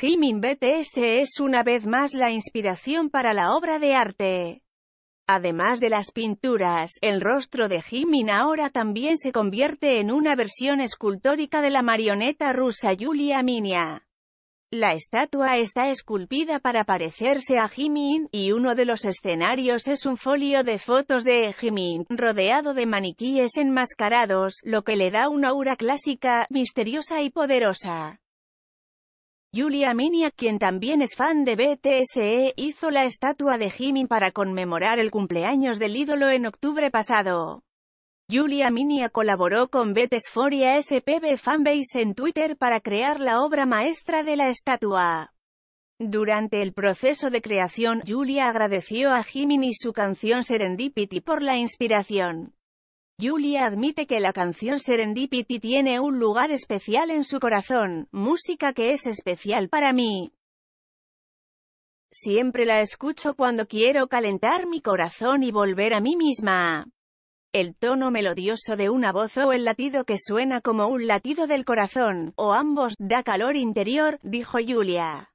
Jimin BTS es una vez más la inspiración para la obra de arte. Además de las pinturas, el rostro de Jimin ahora también se convierte en una versión escultórica de la marioneta rusa Yulia Minia. La estatua está esculpida para parecerse a Jimin, y uno de los escenarios es un folio de fotos de Jimin, rodeado de maniquíes enmascarados, lo que le da una aura clásica, misteriosa y poderosa. Julia Minia, quien también es fan de BTSE, hizo la estatua de Jimin para conmemorar el cumpleaños del ídolo en octubre pasado. Julia Minia colaboró con Betesforia SPB Fanbase en Twitter para crear la obra maestra de la estatua. Durante el proceso de creación, Julia agradeció a Jimin y su canción Serendipity por la inspiración. Julia admite que la canción Serendipity tiene un lugar especial en su corazón, música que es especial para mí. Siempre la escucho cuando quiero calentar mi corazón y volver a mí misma. El tono melodioso de una voz o el latido que suena como un latido del corazón, o ambos, da calor interior, dijo Julia.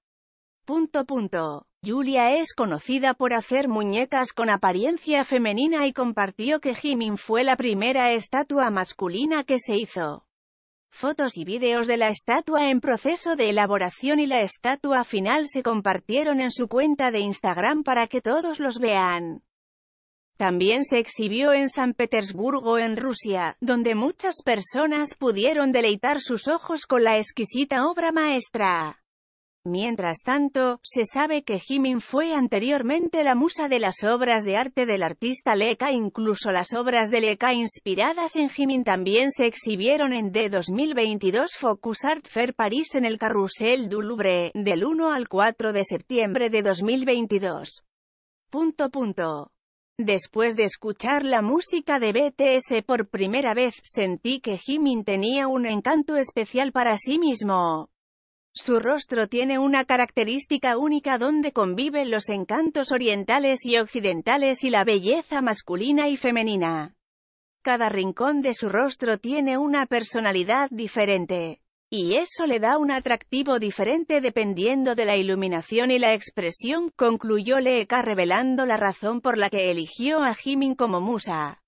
Punto punto. Julia es conocida por hacer muñecas con apariencia femenina y compartió que Jimin fue la primera estatua masculina que se hizo. Fotos y vídeos de la estatua en proceso de elaboración y la estatua final se compartieron en su cuenta de Instagram para que todos los vean. También se exhibió en San Petersburgo en Rusia, donde muchas personas pudieron deleitar sus ojos con la exquisita obra maestra. Mientras tanto, se sabe que Jimin fue anteriormente la musa de las obras de arte del artista Leka. Incluso las obras de Leka inspiradas en Jimin también se exhibieron en d 2022 Focus Art Fair París en el Carrousel du Louvre, del 1 al 4 de septiembre de 2022. Punto Después de escuchar la música de BTS por primera vez, sentí que Jimin tenía un encanto especial para sí mismo. Su rostro tiene una característica única donde conviven los encantos orientales y occidentales y la belleza masculina y femenina. Cada rincón de su rostro tiene una personalidad diferente. Y eso le da un atractivo diferente dependiendo de la iluminación y la expresión, concluyó Leeka revelando la razón por la que eligió a Jimin como musa.